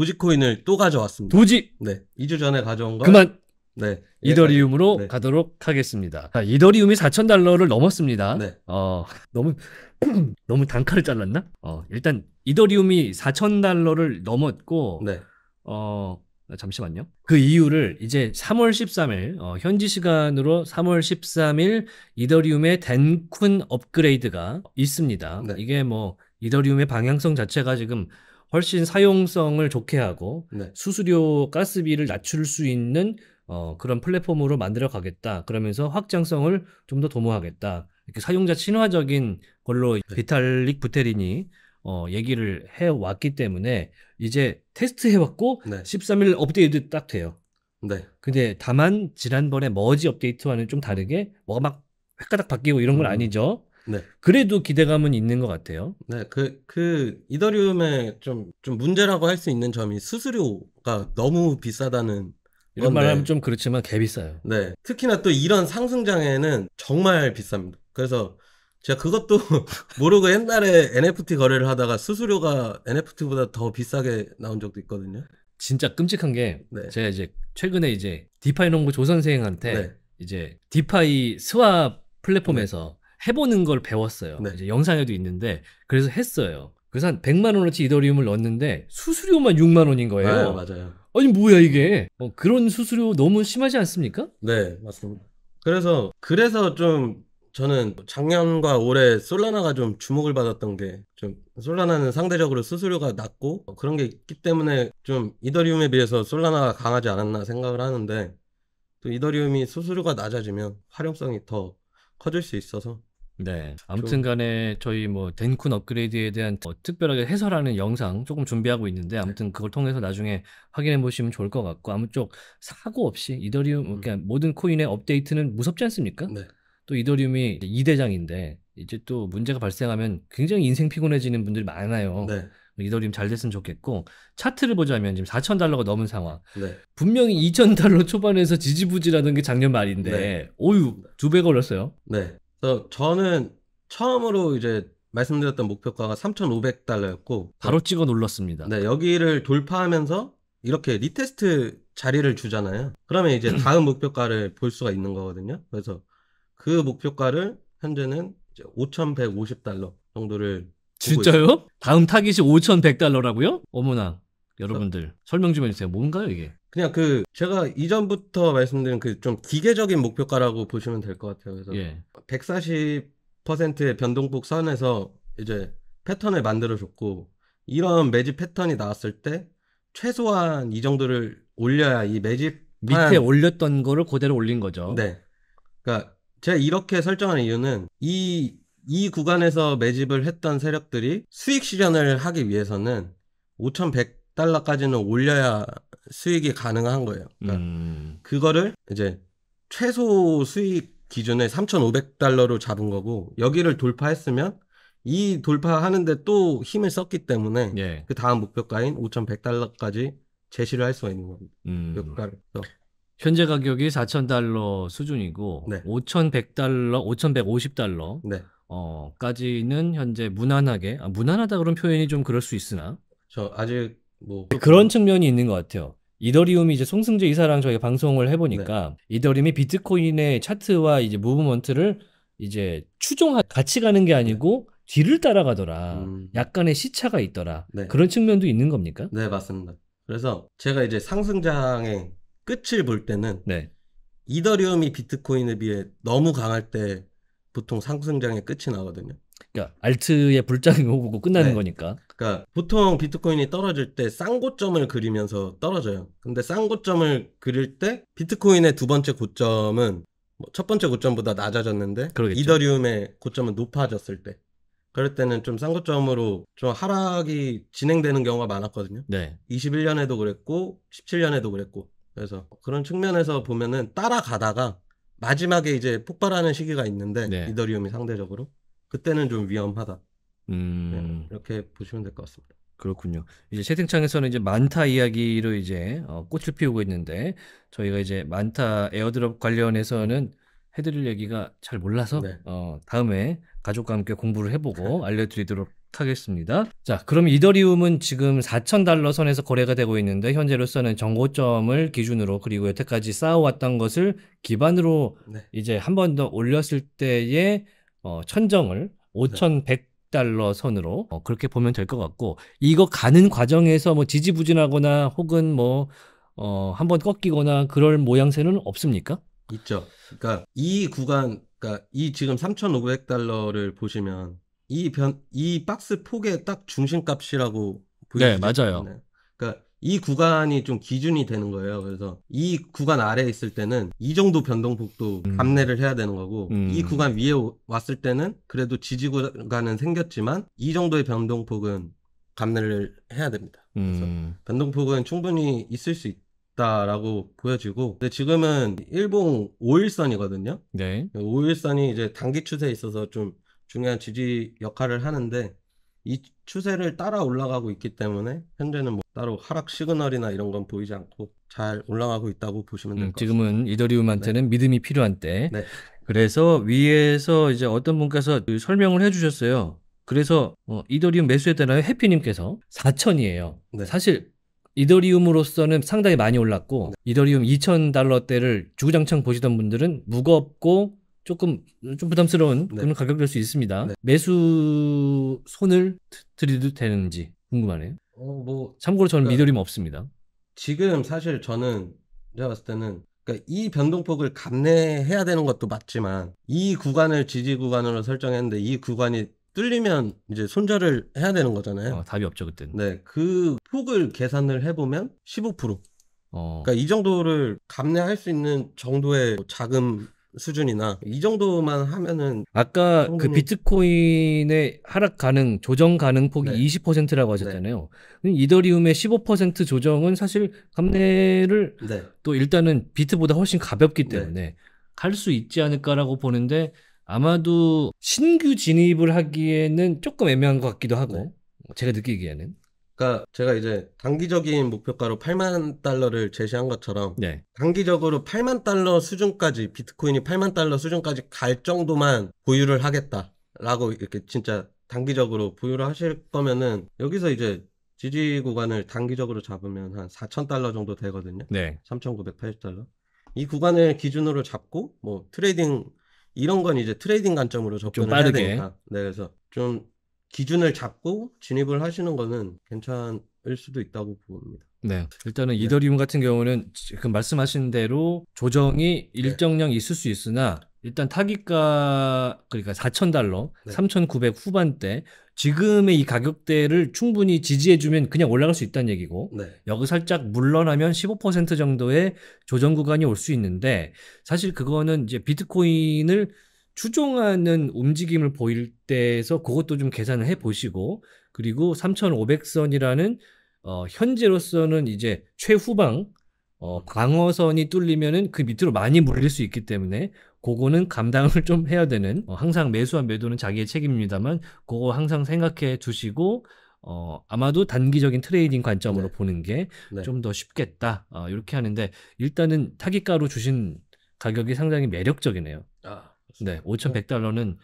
도지코인을 또 가져왔습니다. 도지. 네. 2주 전에 가져온 거. 그만. 네. 예, 이더리움으로 네. 가도록 하겠습니다. 자, 이더리움이 4천 달러를 넘었습니다. 네. 어, 너무 너무 단가를 잘랐나? 어, 일단 이더리움이 4천 달러를 넘었고 네. 어, 아, 잠시만요. 그 이유를 이제 3월 13일 어, 현지 시간으로 3월 13일 이더리움의 덴쿤 업그레이드가 있습니다. 네. 이게 뭐 이더리움의 방향성 자체가 지금 훨씬 사용성을 좋게 하고 네. 수수료 가스비를 낮출 수 있는 어, 그런 플랫폼으로 만들어 가겠다. 그러면서 확장성을 좀 더 도모하겠다. 이렇게 사용자 친화적인 걸로 네. 비탈릭 부테린이 어, 얘기를 해왔기 때문에 이제 테스트 해왔고 네. 13일 업데이트 딱 돼요. 네. 근데 다만 지난번에 머지 업데이트와는 좀 다르게 뭐가 막 획가닥 바뀌고 이런 건 음. 아니죠. 네. 그래도 기대감은 있는 것 같아요. 네, 그, 그, 이더리움의 좀, 좀 문제라고 할 수 있는 점이 수수료가 너무 비싸다는 이런 말 하면 좀 그렇지만 개 비싸요. 네. 특히나 또 이런 상승장에는 정말 비쌉니다. 그래서 제가 그것도 모르고 옛날에 NFT 거래를 하다가 수수료가 NFT보다 더 비싸게 나온 적도 있거든요. 진짜 끔찍한 게 네. 제가 이제 최근에 이제 디파이 농구 조선생한테 네. 이제 디파이 스왑 플랫폼에서 해보는 걸 배웠어요. 네. 이제 영상에도 있는데 그래서 했어요. 그래서 한 100만 원어치 이더리움을 넣었는데 수수료만 6만 원인 거예요. 아, 맞아요. 아니 뭐야 이게? 어, 그런 수수료 너무 심하지 않습니까? 네, 맞습니다. 그래서 그래서 좀 저는 작년과 올해 솔라나가 좀 주목을 받았던 게 좀 솔라나는 상대적으로 수수료가 낮고 그런 게 있기 때문에 좀 이더리움에 비해서 솔라나가 강하지 않았나 생각을 하는데 또 이더리움이 수수료가 낮아지면 활용성이 더 커질 수 있어서 네. 아무튼 간에 저희 뭐 덴쿤 업그레이드에 대한 어, 특별하게 해설하는 영상 조금 준비하고 있는데 네. 아무튼 그걸 통해서 나중에 확인해 보시면 좋을 것 같고 아무쪽 사고 없이 이더리움 음. 그러니까 모든 코인의 업데이트는 무섭지 않습니까? 네. 또 이더리움이 이대장인데 이제 또 문제가 발생하면 굉장히 인생 피곤해지는 분들이 많아요. 네. 뭐 이더리움 잘 됐으면 좋겠고 차트를 보자면 지금 4천 달러가 넘은 상황. 네. 분명히 2천 달러 초반에서 지지부지라는게 작년 말인데 네. 오유 네. 두배 걸렸어요. 네. 그래서 저는 처음으로 이제 말씀드렸던 목표가가 3,500달러였고 바로 찍어 눌렀습니다. 네, 여기를 돌파하면서 이렇게 리테스트 자리를 주잖아요. 그러면 이제 다음 목표가를 볼 수가 있는 거거든요. 그래서 그 목표가를 현재는 이제 5,150달러 정도를 진짜요? 다음 타깃이 5,100달러라고요? 어머나. 여러분들 설명 좀 해주세요. 뭔가요 이게? 그냥 그 제가 이전부터 말씀드린 그 좀 기계적인 목표가라고 보시면 될 것 같아요. 그래서 예. 140%의 변동폭 선에서 이제 패턴을 만들어줬고 이런 매집 패턴이 나왔을 때 최소한 이 정도를 올려야 이 매집 밑에 올렸던 거를 그대로 올린 거죠. 네. 그러니까 제가 이렇게 설정한 이유는 이 이 구간에서 매집을 했던 세력들이 수익 실현을 하기 위해서는 5,100달러까지는 올려야 수익이 가능한 거예요. 그러니까 음. 그거를 이제 최소 수익 기준에 3,500달러로 잡은 거고 여기를 돌파했으면 이 돌파하는데 또 힘을 썼기 때문에 예. 그 다음 목표가인 5,100달러까지 제시를 할 수가 있는 겁니다. 음. 목표가 현재 가격이 4,000달러 수준이고 네. 5,100달러, 5,150달러 네. 어, 까지는 현재 무난하게 아, 무난하다 그런 표현이 좀 그럴 수 있으나 저 아직 뭐 네, 그런 측면이 있는 것 같아요. 이더리움이 이제 송승재 이사랑 저희가 방송을 해보니까 네. 이더리움이 비트코인의 차트와 이제 무브먼트를 이제 추종하 같이 가는 게 아니고 네. 뒤를 따라가더라. 음. 약간의 시차가 있더라. 네. 그런 측면도 있는 겁니까? 네 맞습니다. 그래서 제가 이제 상승장의 끝을 볼 때는 네. 이더리움이 비트코인에 비해 너무 강할 때 보통 상승장의 끝이 나거든요. 그러니까 알트의 불장이 오고 끝나는 네. 거니까. 그러니까 보통 비트코인이 떨어질 때싼 고점을 그리면서 떨어져요. 근데 싼 고점을 그릴 때 비트코인의 두 번째 고점은 뭐 첫 번째 고점보다 낮아졌는데 그러겠죠. 이더리움의 고점은 높아졌을 때 그럴 때는 좀싼 고점으로 좀 하락이 진행되는 경우가 많았거든요. 네. 21년에도 그랬고 17년에도 그랬고 그래서 그런 측면에서 보면은 따라가다가 마지막에 이제 폭발하는 시기가 있는데 네. 이더리움이 상대적으로 그때는 좀 위험하다. 음. 네, 이렇게 보시면 될 것 같습니다. 그렇군요. 이제 채팅창에서는 이제 만타 이야기로 이제 어, 꽃을 피우고 있는데 저희가 이제 만타 에어드롭 관련해서는 해드릴 얘기가 잘 몰라서 네. 어, 다음에 가족과 함께 공부를 해보고 알려드리도록 하겠습니다. 자, 그럼 이더리움은 지금 4천 달러 선에서 거래가 되고 있는데 현재로서는 정고점을 기준으로 그리고 여태까지 쌓아왔던 것을 기반으로 네. 이제 한 번 더 올렸을 때의 어, 천정을 5,100 달러 선으로 어, 그렇게 보면 될 것 같고 이거 가는 과정에서 뭐 지지부진하거나 혹은 뭐 어, 한번 꺾이거나 그럴 모양새는 없습니까? 있죠. 그러니까 이 구간, 그러니까 이 지금 3,500달러를 보시면 이 변, 이 박스 폭의 딱 중심값이라고 보이시죠? 네, 맞아요. 그러니까 이 구간이 좀 기준이 되는 거예요. 그래서 이 구간 아래에 있을 때는 이 정도 변동폭도 음. 감내를 해야 되는 거고 음. 이 구간 위에 왔을 때는 그래도 지지 구간은 생겼지만 이 정도의 변동폭은 감내를 해야 됩니다. 그래서 음. 변동폭은 충분히 있을 수 있. 다 라고 보여지고 근데 지금은 일봉 5일선이거든요. 네. 5일선이 이제 단기 추세에 있어서 좀 중요한 지지 역할을 하는데 이 추세를 따라 올라가고 있기 때문에 현재는 뭐 따로 하락 시그널이나 이런 건 보이지 않고 잘 올라가고 있다고 보시면 될것 음, 같습니다. 이더리움한테는 네. 믿음이 필요한 때. 네. 그래서 위에서 이제 어떤 분께서 그 설명을 해주셨어요. 그래서 어, 이더리움 매수했다라 해피님께서 4천이에요. 네. 사실 이더리움으로서는 상당히 많이 올랐고 네. 이더리움 2천 달러대를 주구장창 보시던 분들은 무겁고 조금 좀 부담스러운 네. 그런 가격될 수 있습니다. 네. 매수 손을 들이도 되는지 궁금하네요. 어, 뭐 참고로 저는 그러니까, 미들임 없습니다. 지금 사실 저는 제가 봤을 때는 그러니까 이 변동폭을 감내해야 되는 것도 맞지만 이 구간을 지지 구간으로 설정했는데 이 구간이 뚫리면 이제 손절을 해야 되는 거잖아요. 어, 답이 없죠 그때는. 네, 그 폭을 계산을 해보면 15%. 어. 그러니까 이 정도를 감내할 수 있는 정도의 자금 수준이나 이 정도만 하면은 아까 그 비트코인의 하락 가능, 조정 가능 폭이 네. 20%라고 하셨잖아요. 네. 이더리움의 15% 조정은 사실 감내를 네. 또 일단은 비트보다 훨씬 가볍기 네. 때문에 할수 있지 않을까라고 보는데 아마도 신규 진입을 하기에는 조금 애매한 것 같기도 하고 네. 제가 느끼기에는 그러니까 제가 이제 단기적인 목표가로 8만 달러를 제시한 것처럼 네. 단기적으로 8만 달러 수준까지 비트코인이 8만 달러 수준까지 갈 정도만 보유를 하겠다라고 이렇게 진짜 단기적으로 보유를 하실 거면은 여기서 이제 지지 구간을 단기적으로 잡으면 한 4천 달러 정도 되거든요. 네. 3,980달러. 이 구간을 기준으로 잡고 뭐 트레이딩 이런 건 이제 트레이딩 관점으로 접근을 해야 되니까. 네, 그래서 좀 기준을 잡고 진입을 하시는 거는 괜찮을 수도 있다고 봅니다. 네. 일단은 네. 이더리움 같은 경우는 지금 말씀하신 대로 조정이 일정량 네. 있을 수 있으나 일단 타깃가 그러니까 4,000달러, 네. 3,900 후반대 지금의 이 가격대를 충분히 지지해주면 그냥 올라갈 수 있다는 얘기고 네. 여기 살짝 물러나면 15% 정도의 조정 구간이 올 수 있는데 사실 그거는 이제 비트코인을 추종하는 움직임을 보일 때에서 그것도 좀 계산을 해 보시고 그리고 3,500선이라는 어, 현재로서는 이제 최후방 어, 방어선이 뚫리면은 그 밑으로 많이 물릴 수 있기 때문에 그거는 감당을 좀 해야 되는 어, 항상 매수한 매도는 자기의 책임입니다만 그거 항상 생각해 두시고 어, 아마도 단기적인 트레이딩 관점으로 네. 보는 게 좀더 네. 쉽겠다 어, 이렇게 하는데 일단은 타깃가로 주신 가격이 상당히 매력적이네요. 네, 5,100달러는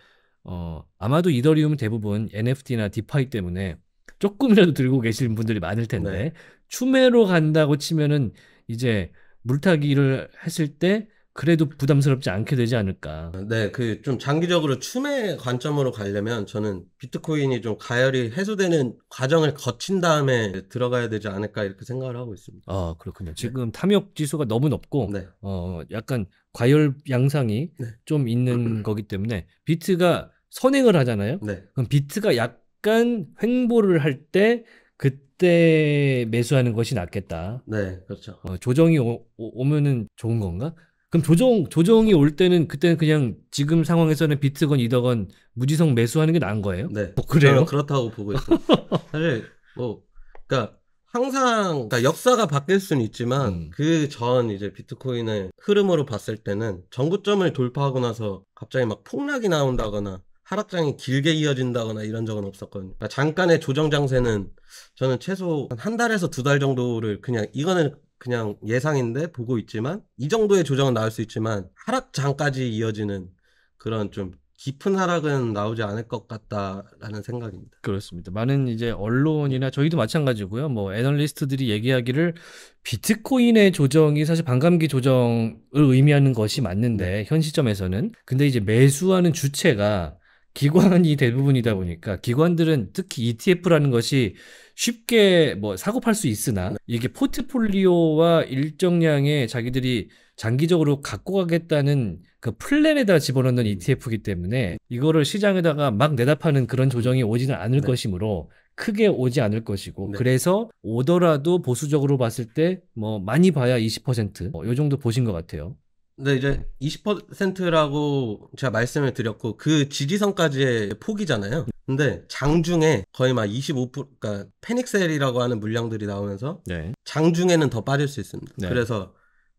어, 아마도 이더리움 대부분 NFT나 디파이 때문에 조금이라도 들고 계신 분들이 많을 텐데 네. 추매로 간다고 치면은 이제 물타기를 했을 때 그래도 부담스럽지 않게 되지 않을까. 네, 그 좀 장기적으로 춤의 관점으로 가려면 저는 비트코인이 좀 가열이 해소되는 과정을 거친 다음에 들어가야 되지 않을까 이렇게 생각을 하고 있습니다. 아, 그렇군요. 네. 지금 네. 탐욕 지수가 너무 높고 네. 어, 약간 과열 양상이 네. 좀 있는 거기 때문에 비트가 선행을 하잖아요. 네. 그럼 비트가 약간 횡보를 할 때 그때 매수하는 것이 낫겠다. 네, 그렇죠. 어, 조정이 오, 오, 오면은 좋은 건가? 그럼 조정 조정이 올 때는 그때는 그냥 지금 상황에서는 비트건 이더건 무지성 매수하는 게 나은 거예요? 네. 뭐 그래요? 그렇다고 보고 있어요. 사실 뭐 그러니까 항상 그러니까 역사가 바뀔 수는 있지만 음. 그전 이제 비트코인의 흐름으로 봤을 때는 전구점을 돌파하고 나서 갑자기 막 폭락이 나온다거나 하락장이 길게 이어진다거나 이런 적은 없었거든요. 그러니까 잠깐의 조정 장세는 저는 최소 한 달에서 두 달 정도를 그냥 이거는 그냥 예상인데 보고 있지만 이 정도의 조정은 나올 수 있지만 하락장까지 이어지는 그런 좀 깊은 하락은 나오지 않을 것 같다라는 생각입니다. 그렇습니다. 많은 이제 언론이나 저희도 마찬가지고요. 뭐 애널리스트들이 얘기하기를 비트코인의 조정이 사실 반감기 조정을 의미하는 것이 맞는데 네. 현 시점에서는 근데 이제 매수하는 주체가 기관이 대부분이다 보니까 기관들은 특히 ETF라는 것이 쉽게 뭐 사고 팔 수 있으나 이게 포트폴리오와 일정량의 자기들이 장기적으로 갖고 가겠다는 그 플랜에다 집어넣는 ETF이기 때문에 이거를 시장에다가 막 내다 파는 그런 조정이 오지는 않을 네. 것이므로 크게 오지 않을 것이고 네. 그래서 오더라도 보수적으로 봤을 때 뭐 많이 봐야 20%요 뭐 정도 보신 것 같아요. 근데 네, 이제 20%라고 제가 말씀을 드렸고 그 지지선까지의 폭이잖아요. 근데 장중에 거의 막 25% 그러니까 패닉셀이라고 하는 물량들이 나오면서 네. 장중에는 더 빠질 수 있습니다. 네. 그래서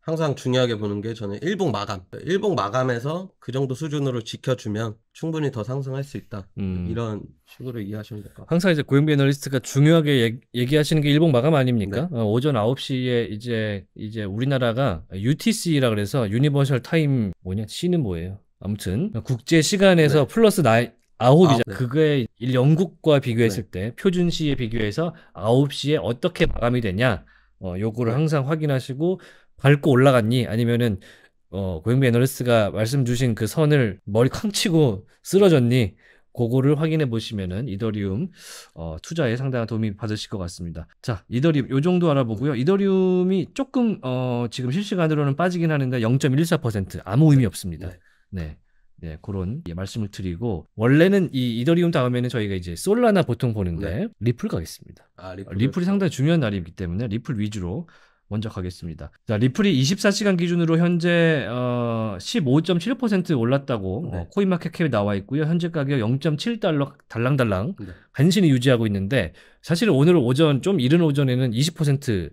항상 중요하게 보는 게 저는 일봉 마감. 일봉 마감에서 그 정도 수준으로 지켜주면 충분히 더 상승할 수 있다. 음. 이런 식으로 이해하시면 될 것 같아요. 항상 이제 고용비 애널리스트가 중요하게 얘기, 하시는게 일봉 마감 아닙니까? 네. 어, 오전 9시에 이제 이제 우리나라가 UTC라 그래서 유니버셜 타임 뭐냐? C는 뭐예요? 아무튼 국제 시간에서 네. 플러스 나이 9홉이자 아, 네. 그거에 영국과 비교했을 네. 때 표준 시에 비교해서 9시에 어떻게 마감이 되냐? 어, 요거를 네. 항상 확인하시고 밟고 올라갔니? 아니면은 어, 고영배 애널리스트가 말씀 주신 그 선을 머리 캉 치고 쓰러졌니? 그거를 확인해 보시면은 이더리움 어, 투자에 상당한 도움이 받으실 것 같습니다. 자, 이더리움 요 정도 알아보고요. 이더리움이 조금 어, 지금 실시간으로는 빠지긴 하는데 0.14% 아무 의미 네. 없습니다. 네. 네. 네, 그런 예, 말씀을 드리고 원래는 이 이더리움 다음에는 저희가 이제 솔라나 보통 보는데 네. 리플 가겠습니다. 아, 리플 리플이 상당히 중요한 날이기 때문에 리플 위주로 먼저 가겠습니다. 자, 리플이 24시간 기준으로 현재 어, 15.7% 올랐다고 어, 네. 어, 코인마켓캡에 나와 있고요. 현재 가격 0.7달러 달랑달랑 네. 간신히 유지하고 있는데 사실 오늘 오전 좀 이른 오전에는 20%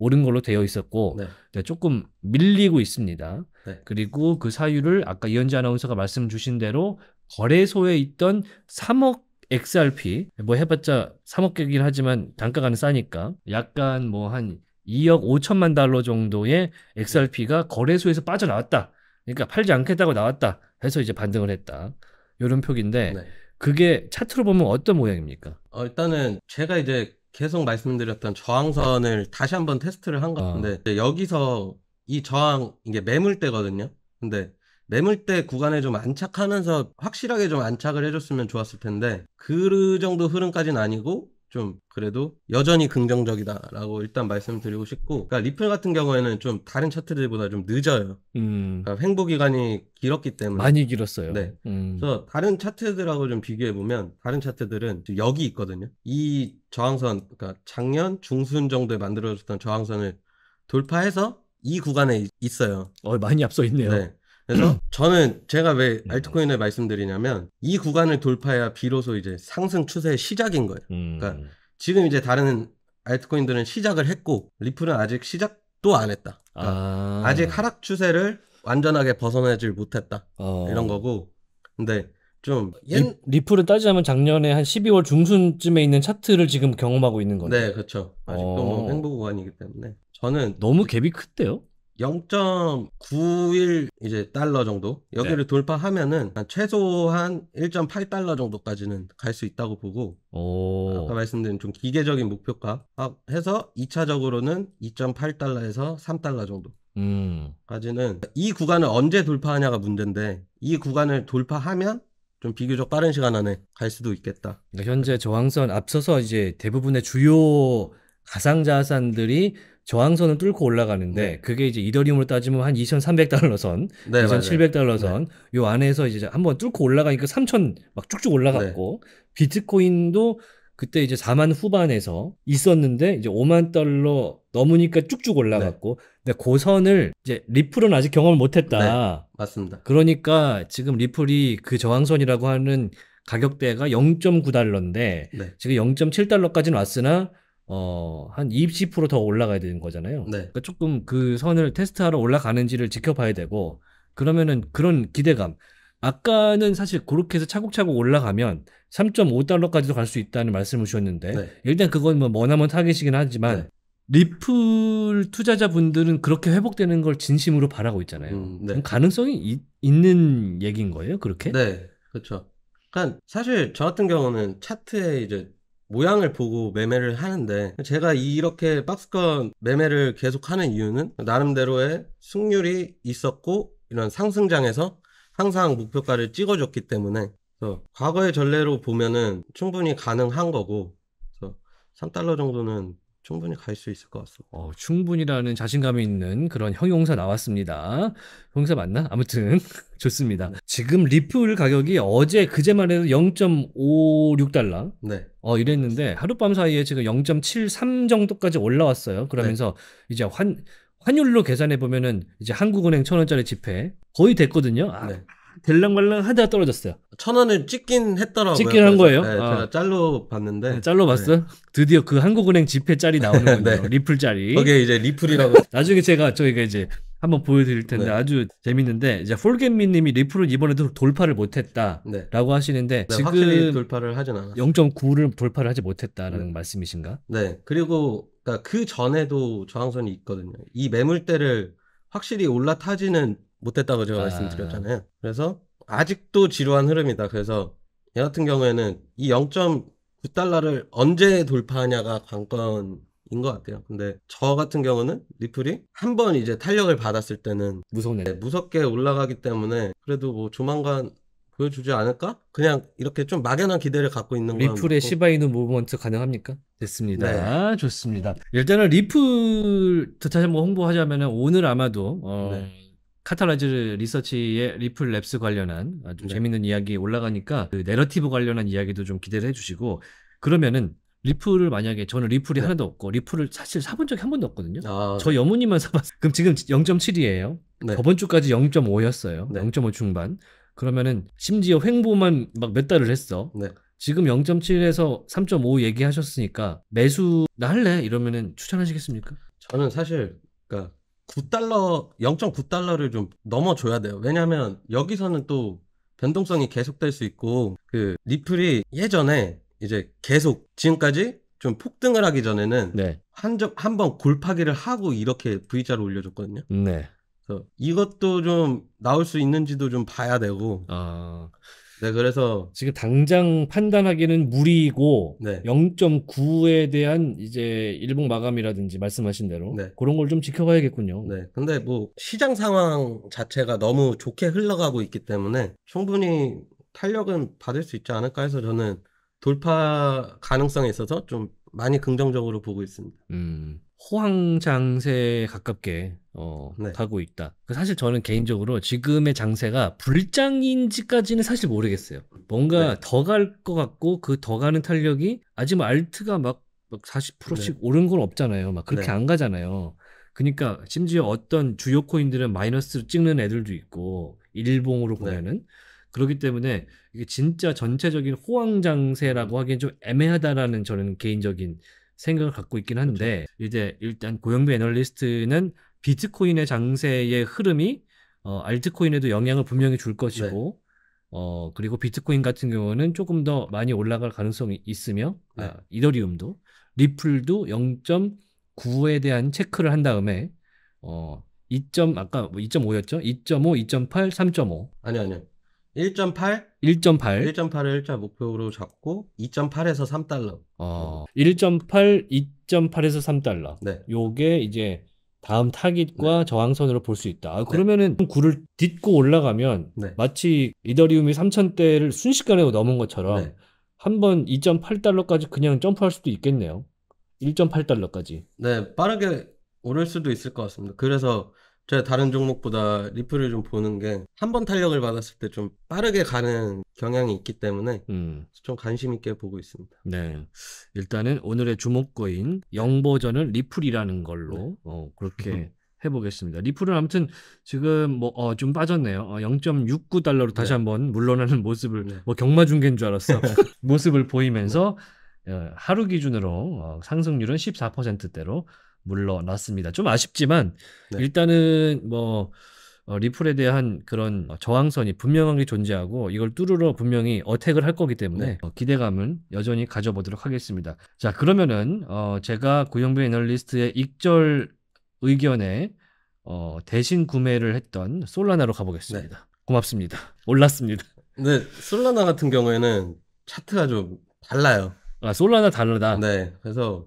오른 걸로 되어 있었고 네. 네 조금 밀리고 있습니다. 네. 그리고 그 사유를 아까 이현지 아나운서가 말씀 주신 대로 거래소에 있던 3억 XRP 뭐 해봤자 3억개긴 하지만 단가가는 싸니까 약간 뭐한 2억 5천만 달러 정도의 XRP가 네. 거래소에서 빠져나왔다. 그러니까 팔지 않겠다고 나왔다. 해서 이제 반등을 했다. 이런 표기인데 네. 그게 차트로 보면 어떤 모양입니까? 어, 일단은 제가 이제 계속 말씀드렸던 저항선을 다시 한번 테스트를 한것 아. 같은데 아. 여기서 이 저항 이게 매물대거든요. 근데 매물대 구간에 좀 안착하면서 확실하게 좀 안착을 해줬으면 좋았을 텐데 그 정도 흐름까지는 아니고 좀 그래도 여전히 긍정적이다라고 일단 말씀드리고 싶고 그러니까 리플 같은 경우에는 좀 다른 차트들보다 좀 늦어요. 음. 그러니까 횡보 기간이 길었기 때문에 많이 길었어요. 네. 음. 그래서 다른 차트들하고 좀 비교해 보면 다른 차트들은 여기 있거든요. 이 저항선 그러니까 작년 중순 정도에 만들어졌던 저항선을 돌파해서 이 구간에 있어요. 어 많이 앞서 있네요. 네. 그래서 음. 저는 제가 왜 음. 알트코인을 말씀드리냐면 이 구간을 돌파해야 비로소 이제 상승 추세의 시작인 거예요. 그러니까 음. 지금 이제 다른 알트코인들은 시작을 했고 리플은 아직 시작도 안 했다. 그러니까 아. 아직 하락 추세를 완전하게 벗어나질 못했다. 어. 이런 거고. 근데 좀 옛... 리, 리플은 따지자면 작년에 한 12월 중순쯤에 있는 차트를 지금 경험하고 있는 거네. 네, 그렇죠. 아직도 뭐 어. 뭐 횡보 구간이기 때문에 저는 너무 갭이 크대요 0.91 이제 달러 정도 여기를 네. 돌파하면은 최소한 1.8달러 정도까지는 갈 수 있다고 보고 오. 아까 말씀드린 좀 기계적인 목표가 해서 2차적으로는 2.8달러에서 3달러 정도 음. 까지는 이 구간을 언제 돌파하냐가 문제인데 이 구간을 돌파하면 좀 비교적 빠른 시간 안에 갈 수도 있겠다. 그러니까 현재 저항선 앞서서 이제 대부분의 주요 가상자산들이 저항선을 뚫고 올라가는데 네. 그게 이제 이더리움을 따지면 한 2,300달러 선, 네, 2,700달러 선, 네. 요 안에서 이제 한번 뚫고 올라가니까 3,000 막 쭉쭉 올라갔고 네. 비트코인도 그때 이제 4만 후반에서 있었는데 이제 5만 달러 넘으니까 쭉쭉 올라갔고 네. 근데 고선을 이제 리플은 아직 경험을 못했다. 네, 맞습니다. 그러니까 지금 리플이 그 저항선이라고 하는 가격대가 0.9달러인데 지금 0.7달러까지는 왔으나 어, 한 20%더 올라가야 되는 거잖아요. 네. 그러니까 조금 그 선을 테스트하러 올라가는지를 지켜봐야 되고, 그러면은 그런 기대감. 아까는 사실 그렇게 해서 차곡차곡 올라가면 3.5달러까지도 갈 수 있다는 말씀을 주셨는데, 네. 일단 그건 뭐 머나먼 타겟이긴 하지만, 네. 리플 투자자분들은 그렇게 회복되는 걸 진심으로 바라고 있잖아요. 음, 네. 가능성이 이, 있는 얘기인 거예요, 그렇게? 네, 그렇죠. 그러니까 사실 저 같은 경우는 차트에 이제 모양을 보고 매매를 하는데 제가 이렇게 박스권 매매를 계속하는 이유는 나름대로의 승률이 있었고 이런 상승장에서 항상 목표가를 찍어줬기 때문에 과거의 전례로 보면은 충분히 가능한 거고 3달러 정도는 충분히 할 수 있을 것 같습니다. 어, 충분히라는 자신감이 있는 그런 형용사 나왔습니다. 형용사 맞나? 아무튼 좋습니다. 네. 지금 리플 가격이 어제 그제만 해도 0.56달러. 네. 어 이랬는데 하룻밤 사이에 지금 0.73 정도까지 올라왔어요. 그러면서 네. 이제 환 환율로 계산해 보면 이제 한국은행 천 원짜리 지폐 거의 됐거든요. 아, 네. 델랑말랑 하다 떨어졌어요. 천 원을 찍긴 했더라고요. 찍긴 한 거예요? 네, 아. 제가 짤로 봤는데. 아, 네, 짤로 봤어? 요 드디어 그 한국은행 지폐 짤이 나오는 거예요. 네. 리플 짤이. 거기에 이제 리플이라고. 나중에 제가 저희가 이제 한번 보여드릴 텐데 네. 아주 재밌는데 이제 폴겟미님이 리플을 이번에도 돌파를 못했다라고 네. 하시는데 네, 지금 돌파를 하진 않았어요. 0.9를 돌파를 하지 못했다라는 음. 말씀이신가? 네. 그리고 그러니까 그 전에도 저항선이 있거든요. 이 매물대를 확실히 올라타지는 못했다고 제가 아. 말씀드렸잖아요. 그래서 아직도 지루한 흐름이다. 그래서 얘 같은 경우에는 이 0.9달러를 언제 돌파하냐가 관건인 것 같아요. 근데 저 같은 경우는 리플이 한 번 이제 탄력을 받았을 때는 무섭네. 네, 무섭게 올라가기 때문에 그래도 뭐 조만간 보여주지 않을까? 그냥 이렇게 좀 막연한 기대를 갖고 있는 거예요. 리플의 뭐 시바이누 모브먼트 가능합니까? 됐습니다. 네. 좋습니다. 일단은 리플 다시 한번 뭐 홍보하자면 오늘 아마도 어... 네. 카탈라즈 리서치의 리플 랩스 관련한 아주 네. 재밌는 이야기 올라가니까 그 내러티브 관련한 이야기도 좀 기대를 해주시고 그러면은 리플을 만약에 저는 리플이 네. 하나도 없고 리플을 사실 사본 적이 한 번도 없거든요. 아, 저 네. 여무님만 사봤어요. 그럼 지금 0.7이에요. 네. 저번 주까지 0.5였어요. 네. 0.5 중반. 그러면은 심지어 횡보만 막 몇 달을 했어. 네. 지금 0.7에서 3.5 얘기하셨으니까 매수 나 할래 이러면은 추천하시겠습니까? 저는 사실 그러니까 9달러 0.9달러를 좀 넘어줘야 돼요. 왜냐하면 여기서는 또 변동성이 계속될 수 있고 그 리플이 예전에 이제 계속 지금까지 좀 폭등을 하기 전에는 네. 한한번 골파기를 하고 이렇게 V자로 올려줬거든요. 네. 그래서 이것도 좀 나올 수 있는지도 좀 봐야 되고. 아 네, 그래서 지금 당장 판단하기는 무리이고 네. 0.9에 대한 이제 일봉 마감이라든지 말씀하신 대로 네. 그런 걸 좀 지켜봐야겠군요. 네. 근데 뭐 시장 상황 자체가 너무 좋게 흘러가고 있기 때문에 충분히 탄력은 받을 수 있지 않을까 해서 저는 돌파 가능성에 있어서 좀 많이 긍정적으로 보고 있습니다. 음. 호황 장세에 가깝게 어, 네. 가고 있다. 그 사실 저는 음. 개인적으로 지금의 장세가 불장인지까지는 사실 모르겠어요. 뭔가 네. 더갈 것 같고 그 더 가는 탄력이 아직 뭐 알트가 막, 막 40%씩 네. 오른 건 없잖아요. 막 그렇게 네. 안 가잖아요. 그러니까 심지어 어떤 주요 코인들은 마이너스로 찍는 애들도 있고 일봉으로 네. 보면은 그렇기 때문에 이게 진짜 전체적인 호황 장세라고 하기엔 좀 애매하다라는 저는 개인적인 생각을 갖고 있긴 한데 그렇죠. 이제 일단 고영배 애널리스트는 비트코인의 장세의 흐름이 어, 알트코인에도 영향을 분명히 줄 것이고 네. 어, 그리고 비트코인 같은 경우는 조금 더 많이 올라갈 가능성이 있으며 아, 네. 아, 이더리움도 리플도 0.9에 대한 체크를 한 다음에 어, 2. 아까 2.5였죠? 2.5, 2.8, 3.5. 아니 아니요. 1.8? 1.8. 1.8을 1차 목표로 잡고 2.8에서 3달러. 어. 아, 1.8, 2.8에서 3달러. 네. 요게 이제 다음 타깃과 네. 저항선으로 볼 수 있다. 아, 네. 그러면은 네. 구를 딛고 올라가면 네. 마치 이더리움이 3,000대를 순식간에 넘은 것처럼 네. 한번 2.8달러까지 그냥 점프할 수도 있겠네요. 1.8달러까지. 네, 빠르게 오를 수도 있을 것 같습니다. 그래서 제가 다른 종목보다 리플을 좀 보는 게 한 번 탄력을 받았을 때 좀 빠르게 가는 경향이 있기 때문에 음. 좀 관심 있게 보고 있습니다. 네. 일단은 오늘의 주목거인 영버전을 리플이라는 걸로 네. 어, 그렇게 해보겠습니다. 리플은 아무튼 지금 뭐좀 어, 빠졌네요. 어, 0.69 달러로 다시 네. 한번 물러나는 모습을 네. 뭐 경마 중계인 줄 알았어 네. 모습을 보이면서 네. 어, 하루 기준으로 어, 상승률은 14%대로 물러났습니다. 좀 아쉽지만 네. 일단은 뭐 어, 리플에 대한 그런 저항선이 분명하게 존재하고 이걸 뚫으러 분명히 어택을 할 거기 때문에 네. 어, 기대감은 여전히 가져보도록 하겠습니다. 자 그러면은 어, 제가 구형배 애널리스트의 익절 의견에 어, 대신 구매를 했던 솔라나로 가보겠습니다. 네. 고맙습니다. 올랐습니다. 근데 솔라나 같은 경우에는 차트가 좀 달라요. 아 솔라나 다르다. 네. 그래서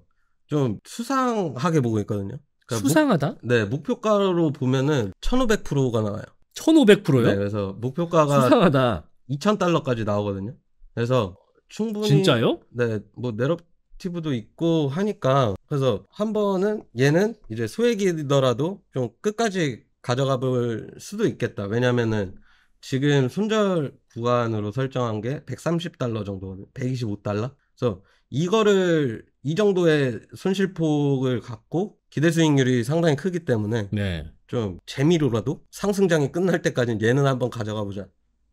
좀 수상하게 보고 있거든요. 그러니까 수상하다? 목, 네, 목표가로 보면은 1,500%가 나와요. 1,500%요? 네, 그래서 목표가가 수상하다. 2,000달러까지 나오거든요. 그래서 충분히 진짜요? 네, 뭐 내러티브도 있고 하니까 그래서 한 번은 얘는 이제 소액이더라도 좀 끝까지 가져가 볼 수도 있겠다. 왜냐면은 지금 손절 구간으로 설정한 게 130달러 정도거든요. 125달러. 그래서 이거를 이 정도의 손실폭을 갖고 기대 수익률이 상당히 크기 때문에 네. 좀 재미로라도 상승장이 끝날 때까지 얘는 한번 가져가 보자.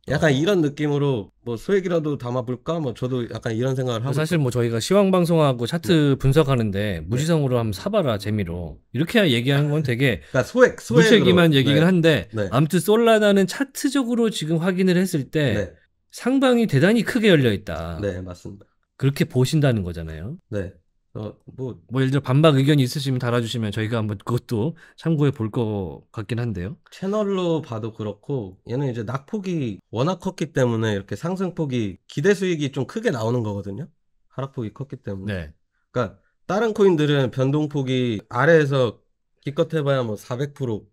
약간 어. 이런 느낌으로 뭐 소액이라도 담아볼까? 뭐 저도 약간 이런 생각을 하고 사실 뭐 저희가 시황 방송하고 차트 네. 분석하는데 네. 무지성으로 네. 한번 사봐라 재미로 이렇게 얘기하는 건 되게 그러니까 소액 소액 무책 네. 얘기긴 네. 한데 아무튼 솔라나는 차트적으로 지금 확인을 했을 때 네. 상방이 대단히 크게 열려 있다. 네 맞습니다. 그렇게 보신다는 거잖아요. 네. 어, 뭐, 뭐 예를 들어 반박 의견이 있으시면 달아주시면 저희가 한번 그것도 참고해 볼 것 같긴 한데요. 채널로 봐도 그렇고 얘는 이제 낙폭이 워낙 컸기 때문에 이렇게 상승폭이 기대 수익이 좀 크게 나오는 거거든요. 하락폭이 컸기 때문에. 네. 그러니까 다른 코인들은 변동폭이 아래에서 기껏 해봐야 뭐 400%,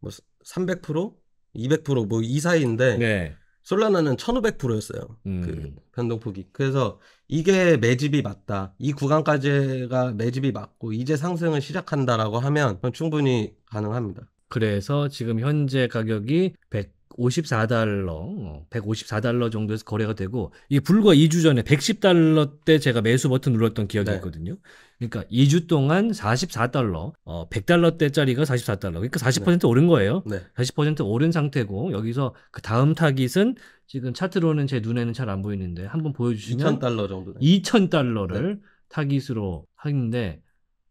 뭐 300%, 200%뭐 이 사이인데 네. 솔라나는 1500%였어요. 음. 그 변동폭이. 그래서 이게 매집이 맞다. 이 구간까지가 매집이 맞고 이제 상승을 시작한다라고 하면 충분히 가능합니다. 그래서 지금 현재 가격이 154달러, 154달러 어, 정도에서 거래가 되고 이 불과 2주 전에 110달러 때 제가 매수 버튼 눌렀던 기억이 네. 있거든요. 그러니까 2주 동안 44달러, 어 100달러 때짜리가 44달러. 그러니까 40% 네. 오른 거예요. 네. 40% 오른 상태고 여기서 그 다음 타깃은 지금 차트로는 제 눈에는 잘 안 보이는데 한번 보여 주시면 2,000달러 정도. 2,000달러를 타깃으로 하는데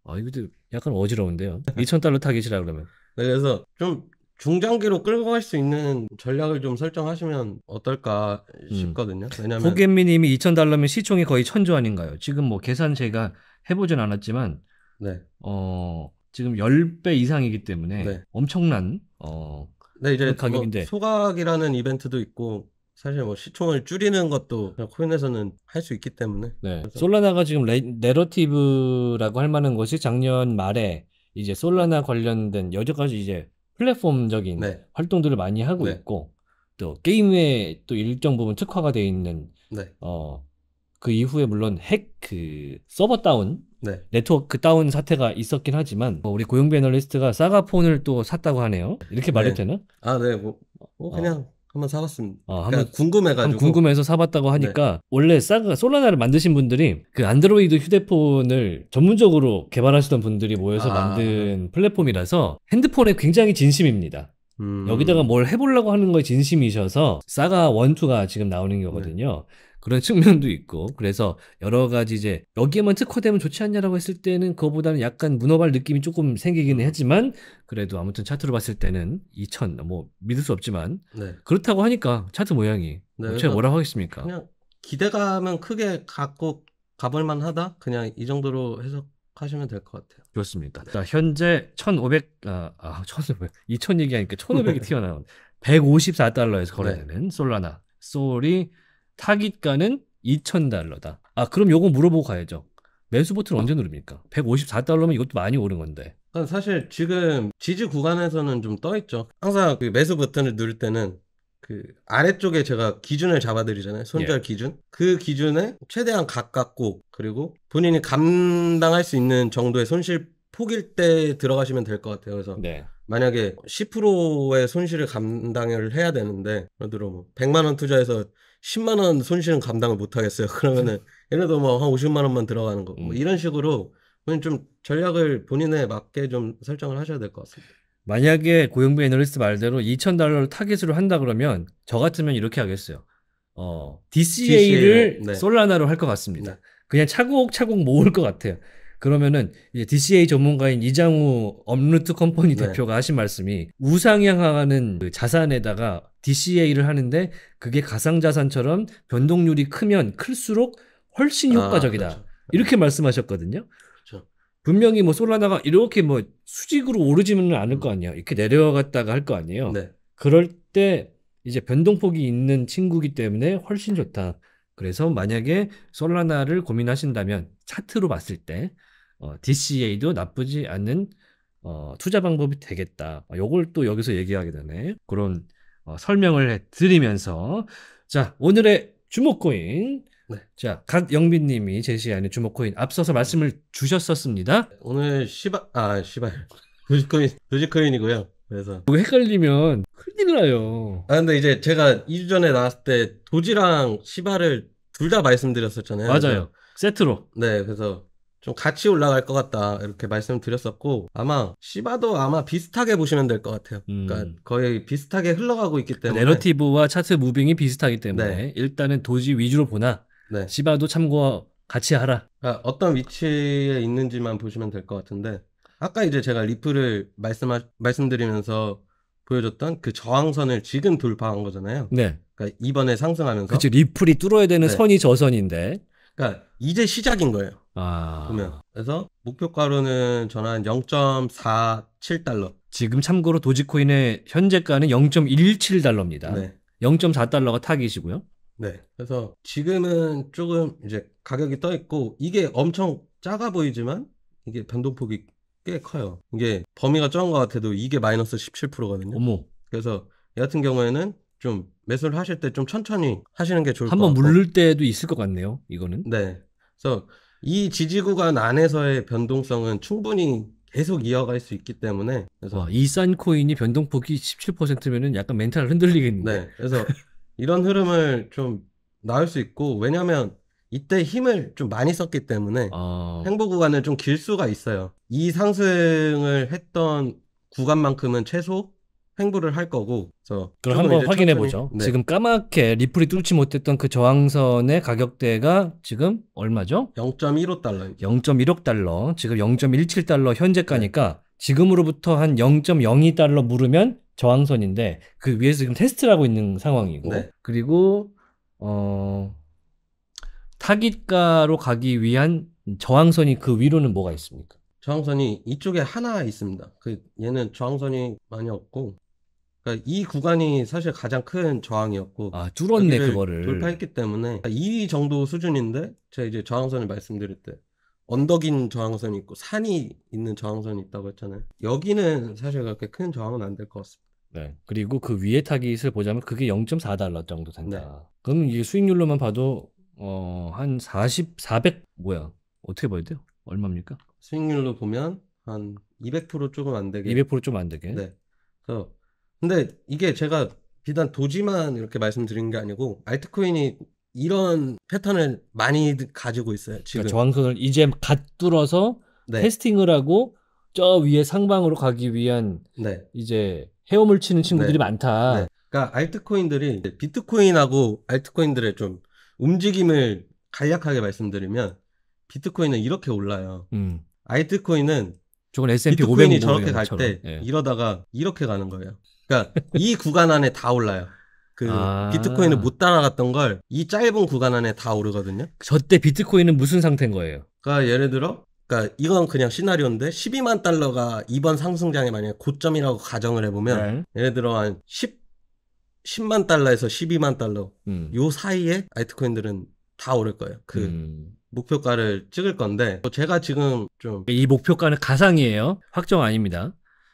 아 이것도 약간 어지러운데요. 2,000달러 타깃이라 그러면. 네, 그래서 좀 중장기로 끌고 갈 수 있는 전략을 좀 설정하시면 어떨까 음. 싶거든요. 왜냐면 고겜미 님이 2 0달러면 시총이 거의 천조 아닌가요? 지금 뭐 계산 제가 해보진 않았지만 네. 어, 지금 10배 이상이기 때문에 네. 엄청난 어, 네, 이제 뭐 가격인데 뭐 소각이라는 이벤트도 있고 사실 뭐 시총을 줄이는 것도 코인에서는 할 수 있기 때문에 네. 솔라나가 지금 레, 내러티브라고 할 만한 것이 작년 말에 이제 솔라나 관련된 여러 가지 이제 플랫폼적인 네. 활동들을 많이 하고 네. 있고 또 게임에 또 일정 부분 특화가 돼 있는 네. 어그 이후에 물론 핵 그 서버 다운 네. 트워크 다운 사태가 있었긴 하지만 뭐 우리 고용배 애널리스트가 사가폰을 또 샀다고 하네요. 이렇게 네. 말해도 되나? 아, 네. 뭐, 뭐 어. 그냥 어. 한번 사봤습니다. 어, 그러니까 한번 그러니까 궁금해가지고 궁금해서 사봤다고 하니까 네. 원래 싸가 솔라나를 만드신 분들이 그 안드로이드 휴대폰을 전문적으로 개발하시던 분들이 모여서 아. 만든 플랫폼이라서 핸드폰에 굉장히 진심입니다. 음. 여기다가 뭘 해보려고 하는 거에 진심이셔서 싸가 원투가 지금 나오는 네. 거거든요. 네. 그런 측면도 있고 그래서 여러 가지 이제 여기에만 특화되면 좋지 않냐라고 했을 때는 그거보다는 약간 문어발 느낌이 조금 생기기는 음. 했지만 그래도 아무튼 차트로 봤을 때는 2000 뭐 믿을 수 없지만 네. 그렇다고 하니까 차트 모양이 네, 제가 뭐라고 하겠습니까? 그냥 기대감은 크게 갖고 가볼만 하다 그냥 이 정도로 해석 하시면 될 것 같아요. 좋습니다. 네. 자, 현재 1,500, 아, 아, 1,500, 2,000 얘기하니까 1,500이 튀어나온 154달러에서 거래되는 네. 솔라나, 솔이 타깃가는 2,000달러다. 아, 그럼 요거 물어보고 가야죠. 매수 버튼 언제 누릅니까? 154달러면 이것도 많이 오른 건데. 아, 사실 지금 지지 구간에서는 좀 떠있죠. 항상 그 매수 버튼을 누를 때는 그 아래쪽에 제가 기준을 잡아드리잖아요. 손절 예. 기준. 그 기준에 최대한 가깝고 그리고 본인이 감당할 수 있는 정도의 손실 폭일 때 들어가시면 될 것 같아요. 그래서 네. 만약에 10%의 손실을 감당을 해야 되는데 예를 들어 뭐 100만 원 투자해서 10만 원 손실은 감당을 못 하겠어요. 그러면은 예를 들뭐한 50만 원만 들어가는 거. 뭐 음. 이런 식으로 좀 전략을 본인에 맞게 좀 설정을 하셔야 될 것 같습니다. 만약에 고용비 애널리스트 말대로 2천 달러를 타겟으로 한다 그러면 저 같으면 이렇게 하겠어요. 어, DCA를 네. 솔라나로 할 것 같습니다. 네. 그냥 차곡차곡 모을 것 같아요. 그러면은 이제 DCA 전문가인 이장우 업루트 컴퍼니 네. 대표가 하신 말씀이 우상향하는 그 자산에다가 DCA를 하는데 그게 가상자산처럼 변동률이 크면 클수록 훨씬 아, 효과적이다. 아, 그렇죠. 네. 이렇게 말씀하셨거든요. 그렇죠. 분명히 뭐 솔라나가 이렇게 뭐 수직으로 오르지는 않을 거아니에요 음. 이렇게 내려갔다가 할 거 아니에요. 네. 그럴 때 이제 변동폭이 있는 친구기 때문에 훨씬 좋다. 그래서 만약에 솔라나를 고민하신다면 차트로 봤을 때 어, DCA도 나쁘지 않은 어, 투자 방법이 되겠다. 어, 요걸 또 여기서 얘기하게 되네. 그런 어, 설명을 드리면서 자 오늘의 주목코인 네. 자 갓영빈님이 제시하는 주목코인 앞서서 말씀을 주셨었습니다. 오늘 시바 아 시발 도지코인 도지코인이고요. 그래서 뭐 헷갈리면 큰일 나요. 아 근데 이제 제가 2주 전에 나왔을 때 도지랑 시바를 둘 다 말씀드렸었잖아요. 맞아요. 세트로. 네, 그래서 좀 같이 올라갈 것 같다 이렇게 말씀드렸었고 아마 시바도 아마 비슷하게 보시면 될 것 같아요. 그러니까 음. 그러니까 거의 비슷하게 흘러가고 있기 때문에 내러티브와 차트 무빙이 비슷하기 때문에 네. 일단은 도지 위주로 보나 네. 시바도 참고 같이 하라. 그러니까 어떤 위치에 있는지만 보시면 될 것 같은데 아까 이제 제가 리플을 말씀하, 말씀드리면서 보여줬던 그 저항선을 지금 돌파한 거잖아요. 네. 그러니까 이번에 상승하면서 그치 리플이 뚫어야 되는 네. 선이 저선인데. 그러니까 이제 시작인 거예요. 아. 보면. 그래서 목표가로는 전한 0.47달러. 지금 참고로 도지코인의 현재가는 0.17달러입니다. 네. 0.4달러가 타깃이고요. 네. 그래서 지금은 조금 이제 가격이 떠 있고 이게 엄청 작아 보이지만 이게 변동폭이 꽤 커요. 이게 범위가 적은 것 같아도 이게 마이너스 17%거든요. 어머. 그래서 여하튼 경우에는 좀 매수를 하실 때 좀 천천히 하시는 게 좋을 것같아요 한번 물를 때도 있을 것 같네요. 이거는. 네. 그래서 이 지지구간 안에서의 변동성은 충분히 계속 이어갈 수 있기 때문에 그래서 와, 이 산코인이 변동폭이 17%면은 약간 멘탈 흔들리겠는데. 네. 그래서 이런 흐름을 좀 나올 수 있고 왜냐면 이때 힘을 좀 많이 썼기 때문에 아... 행보 구간을 좀 길 수가 있어요. 이 상승을 했던 구간만큼은 최소 행보를할 거고. 그래 그럼 한번 확인해 보죠. 네. 지금 까맣게 리플이 뚫지 못했던 그 저항선의 가격대가 지금 얼마죠? 0.15 달러. 0.16 달러. 지금 0.17 달러 현재가니까 네. 지금으로부터 한 0.02 달러 물으면 저항선인데 그 위에서 지금 테스트를 하고 있는 상황이고 네. 그리고 어 타깃가로 가기 위한 저항선이 그 위로는 뭐가 있습니까? 저항선이 이쪽에 하나 있습니다. 그 얘는 저항선이 많이 없고 그러니까 이 구간이 사실 가장 큰 저항이었고 아 줄었네 그거를 돌파했기 때문에 2위 정도 수준인데 제가 이제 저항선을 말씀드릴 때 언덕인 저항선이 있고 산이 있는 저항선이 있다고 했잖아요. 여기는 사실 그렇게 큰 저항은 안 될 것 같습니다. 네. 그리고 그 위에 타깃을 보자면 그게 0.4달러 정도 된다. 네. 그럼 이게 수익률로만 봐도 어 한 40, 400 뭐야? 어떻게 봐야 돼요? 얼마입니까? 수익률로 보면 한 200% 조금 안 되게. 2 0 0 조금 안 되게. 네. 그래서 근데 이게 제가 비단 도지만 이렇게 말씀드린 게 아니고 알트코인이 이런 패턴을 많이 가지고 있어요. 지금 그러니까 저항선을 이제 갓 뚫어서 네. 테스팅을 하고 저 위에 상방으로 가기 위한 네. 이제 헤엄을 치는 친구들이 네. 많다. 네. 그러니까 알트코인들이 비트코인하고 알트코인들의 좀 움직임을 간략하게 말씀드리면 비트코인은 이렇게 올라요. 음. 알트코인은 저건 S&P 500이 뭐 저렇게 갈때 예. 이러다가 이렇게 가는 거예요. 그러니까 이 구간 안에 다 올라요. 그 아. 비트코인을 못 따라갔던 걸 이 짧은 구간 안에 다 오르거든요. 저때 비트코인은 무슨 상태인 거예요? 그러니까 예를 들어 그러니까 이건 그냥 시나리오인데 12만 달러가 이번 상승장에 만약에 고점이라고 가정을 해 보면 네. 예를 들어 한 10, 10만 달러에서 12만 달러 음. 요 사이에 알트코인들은 다 오를 거예요. 그 음. 목표가를 찍을 건데 어, 제가 지금 좀 이 목표가는 가상이에요. 확정 아닙니다.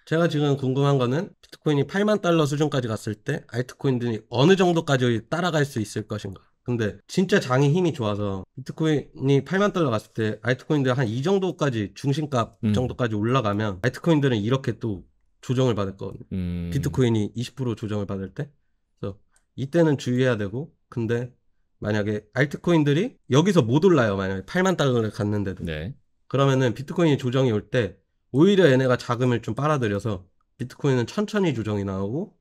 제가 지금 궁금한 거는 비트코인이 8만 달러 수준까지 갔을 때 알트코인들이 어느 정도까지 따라갈 수 있을 것인가. 근데 진짜 장이 힘이 좋아서 비트코인이 8만 달러 갔을 때 알트코인들 한이 정도까지 중심값 음. 정도까지 올라가면 알트코인들은 이렇게 또 조정을 받을 거거든요. 음. 비트코인이 20% 조정을 받을 때. 그래서 이때는 주의해야 되고 근데 만약에 알트코인들이 여기서 못 올라요. 만약에 8만 달러를 갔는데도. 네. 그러면은 비트코인이 조정이 올때 오히려 얘네가 자금을 좀 빨아들여서 비트코인은 천천히 조정이 나오고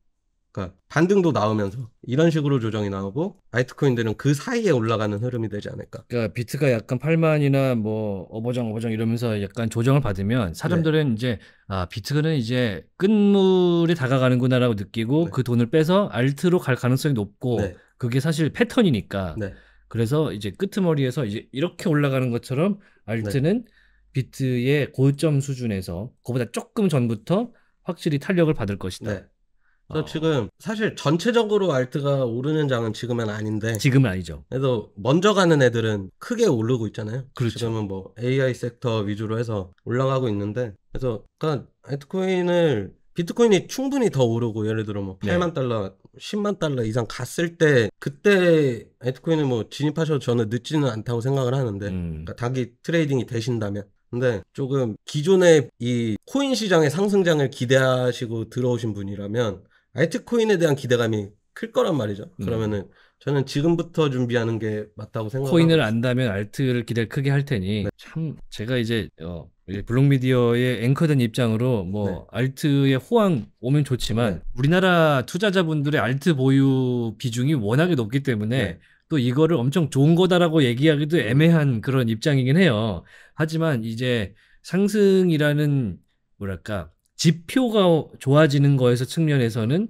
그러니까 반등도 나오면서 이런 식으로 조정이 나오고 이트코인들은그 사이에 올라가는 흐름이 되지 않을까. 그러니까 비트가 약간 8만이나 뭐 어버정 어버정 이러면서 약간 조정을 받으면 사람들은 네. 이제 아 비트는 이제 끝물이 다가가는구나라고 느끼고 네. 그 돈을 빼서 알트로 갈 가능성이 높고 네. 그게 사실 패턴이니까. 네. 그래서 이제 끄트머리에서 이제 이렇게 올라가는 것처럼 알트는 비트의 고점 수준에서 그보다 조금 전부터 확실히 탄력을 받을 것이다. 네. 그래서 어. 지금 사실 전체적으로 알트가 오르는 장은 지금은 아닌데 지금은 아니죠. 그래서 먼저 가는 애들은 크게 오르고 있잖아요. 그렇죠. 지금은 뭐 AI 섹터 위주로 해서 올라가고 있는데 그래서 그러니까 알트코인을 비트코인이 충분히 더 오르고 예를 들어 뭐 8만 네. 달러, 10만 달러 이상 갔을 때 그때 알트코인을 뭐 진입하셔도 저는 늦지는 않다고 생각을 하는데 음. 그러니까 닭이 트레이딩이 되신다면 근데 조금 기존의 이 코인 시장의 상승장을 기대하시고 들어오신 분이라면 알트코인에 대한 기대감이 클 거란 말이죠. 음. 그러면은 저는 지금부터 준비하는 게 맞다고 생각합니다. 코인을 안다면 알트를 기대를 크게 할 테니 네. 참 제가 이제 어, 블록미디어의 앵커된 입장으로 뭐 네. 알트의 호황 오면 좋지만 네. 우리나라 투자자분들의 알트 보유 비중이 워낙에 높기 때문에 네. 또 이거를 엄청 좋은 거다라고 얘기하기도 애매한 그런 입장이긴 해요. 하지만 이제 상승이라는 뭐랄까 지표가 좋아지는 거에서 측면에서는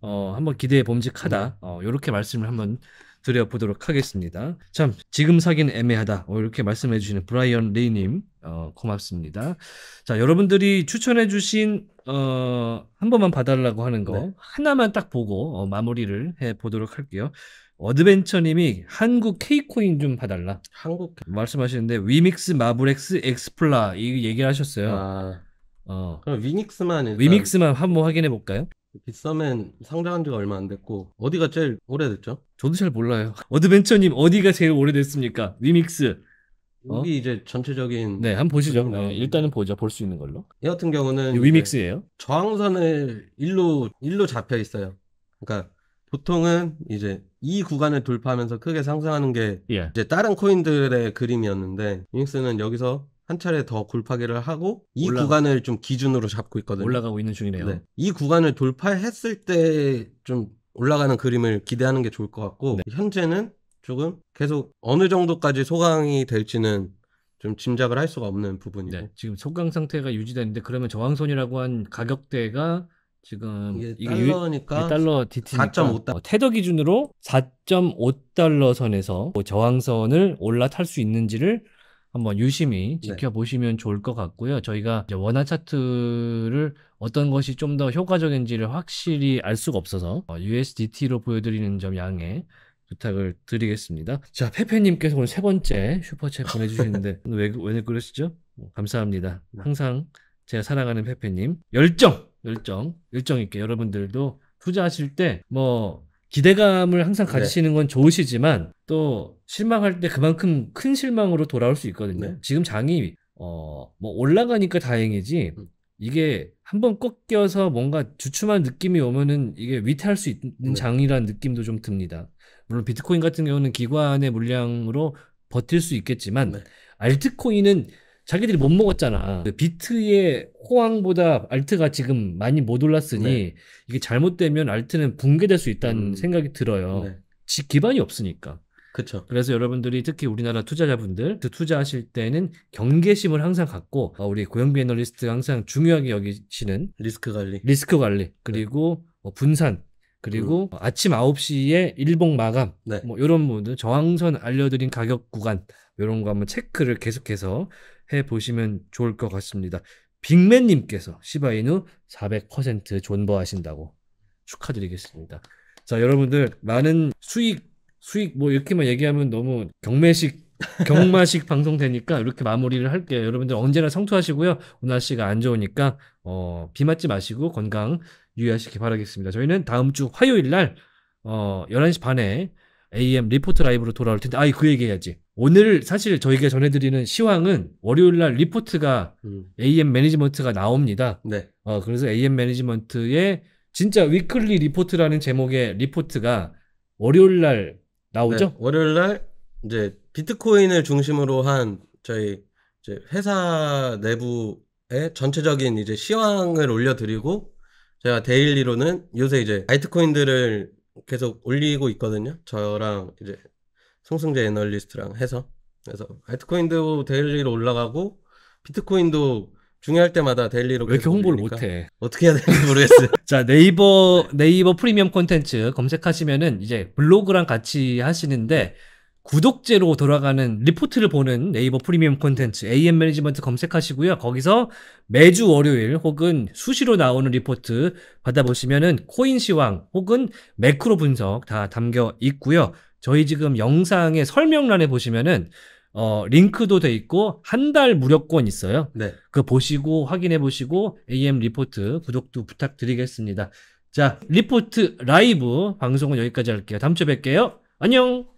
어, 한번 기대해봄직하다 이렇게 네. 어, 말씀을 한번 드려보도록 하겠습니다. 참 지금 사긴 애매하다. 어, 이렇게 말씀해 주시는 브라이언 레이님 어, 고맙습니다. 자 여러분들이 추천해 주신 어, 한 번만 봐달라고 하는 거 네. 하나만 딱 보고 어, 마무리를 해 보도록 할게요. 어드벤처님이 한국 K코인 좀 봐달라. 한국 말씀하시는데 위믹스, 마블렉스, 엑스플라 이 얘기를 하셨어요. 아, 어. 그럼 위믹스만 일단 위믹스만 한번 확인해 볼까요? 비싸면 상장한 지가 얼마 안 됐고 어디가 제일 오래됐죠? 저도 잘 몰라요. 어드벤처님 어디가 제일 오래됐습니까? 위믹스. 어? 여기 이제 전체적인 네, 한번 보시죠. 네, 일단은 보죠볼 수 있는 걸로. 이 같은 경우는 위믹스예요. 저항선을 일로 일로 잡혀 있어요. 그러니까 보통은 이제 이 구간을 돌파하면서 크게 상승하는 게 예. 이제 다른 코인들의 그림이었는데 유닉스는 여기서 한 차례 더 골파기를 하고 이 올라가. 구간을 좀 기준으로 잡고 있거든요. 올라가고 있는 중이네요. 네. 이 구간을 돌파했을 때 좀 올라가는 그림을 기대하는 게 좋을 것 같고 네. 현재는 조금 계속 어느 정도까지 소강이 될지는 좀 짐작을 할 수가 없는 부분이고 네. 지금 소강 상태가 유지되는데 그러면 저항선이라고 한 가격대가 지금 이게, 달러니까 달러 DT니까 4.5달러 테더 기준으로 4.5달러 선에서 뭐 저항선을 올라탈 수 있는지를 한번 유심히 네. 지켜보시면 네. 좋을 것 같고요. 저희가 원화 차트를 어떤 것이 좀 더 효과적인지를 확실히 알 수가 없어서 USDT로 어, 보여드리는 점 양해 부탁을 드리겠습니다. 자, 페페님께서 오늘 세 번째 슈퍼챗 보내주시는데 왜, 왜 그러시죠? 뭐 감사합니다. 네. 항상 제가 사랑하는 페페님 열정 열정, 열정 있게 여러분들도 투자하실 때 뭐 기대감을 항상 네. 가지시는 건 좋으시지만 또 실망할 때 그만큼 큰 실망으로 돌아올 수 있거든요. 네. 지금 장이 어 뭐 올라가니까 다행이지 음. 이게 한번 꺾여서 뭔가 주춤한 느낌이 오면은 이게 위태할 수 있는 네. 장이라는 느낌도 좀 듭니다. 물론 비트코인 같은 경우는 기관의 물량으로 버틸 수 있겠지만 알트코인은 자기들이 못 먹었잖아. 비트의 호황보다 알트가 지금 많이 못 올랐으니 네. 이게 잘못되면 알트는 붕괴될 수 있다는 음. 생각이 들어요. 네. 지, 기반이 없으니까. 그렇죠. 그래서 여러분들이 특히 우리나라 투자자분들 그 투자하실 때는 경계심을 항상 갖고 아, 우리 고용비 애널리스트 항상 중요하게 여기시는 리스크 관리, 리스크 관리 네. 그리고 네. 분산 그리고 음. 아침 9시에 일봉 마감 네. 뭐 이런 부분들 저항선 알려드린 가격 구간 이런 거 한번 체크를 계속해서 해 보시면 좋을 것 같습니다. 빅맨님께서 시바이누 400% 존버하신다고 축하드리겠습니다. 자, 여러분들 많은 수익, 수익 뭐 이렇게만 얘기하면 너무 경매식, 경마식 방송 되니까 이렇게 마무리를 할게요. 여러분들 언제나 성투하시고요. 오늘 날씨가 안 좋으니까 어, 비 맞지 마시고 건강 유의하시기 바라겠습니다. 저희는 다음 주 화요일 날 어, 11시 반에 AM 리포트 라이브로 돌아올 텐데 아이 그 얘기해야지. 오늘 사실 저희가 전해드리는 시황은 월요일 날 리포트가 음. AM 매니지먼트가 나옵니다. 네. 어 그래서 AM 매니지먼트의 진짜 위클리 리포트라는 제목의 리포트가 월요일 날 나오죠? 네, 월요일 날 이제 비트코인을 중심으로 한 저희 이제 회사 내부의 전체적인 이제 시황을 올려드리고 제가 데일리로는 요새 이제 이트코인들을 계속 올리고 있거든요. 저랑 이제 송승재 애널리스트랑 해서 그래서 알트코인도 데일리로 올라가고 비트코인도 중요할 때마다 데일리로 왜 이렇게 홍보를 못해? 어떻게 해야 되는지 모르겠어요. 자 네이버 네이버 프리미엄 콘텐츠 검색하시면은 이제 블로그랑 같이 하시는데 네. 구독제로 돌아가는 리포트를 보는 네이버 프리미엄 콘텐츠 AM 매니지먼트 검색하시고요. 거기서 매주 월요일 혹은 수시로 나오는 리포트 받아보시면은 코인 시황 혹은 매크로 분석 다 담겨 있고요. 저희 지금 영상의 설명란에 보시면은 어, 링크도 돼 있고 한 달 무료권 있어요. 네. 그 보시고 확인해 보시고 AM 리포트 구독도 부탁드리겠습니다. 자, 리포트 라이브 방송은 여기까지 할게요. 다음 주에 뵐게요. 안녕.